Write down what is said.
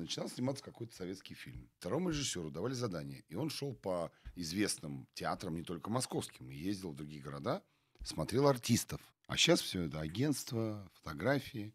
начинал сниматься какой-то советский фильм. Второму режиссеру давали задание, и он шел по известным театрам, не только московским, и ездил в другие города, смотрел артистов. А сейчас все это агентство, фотографии.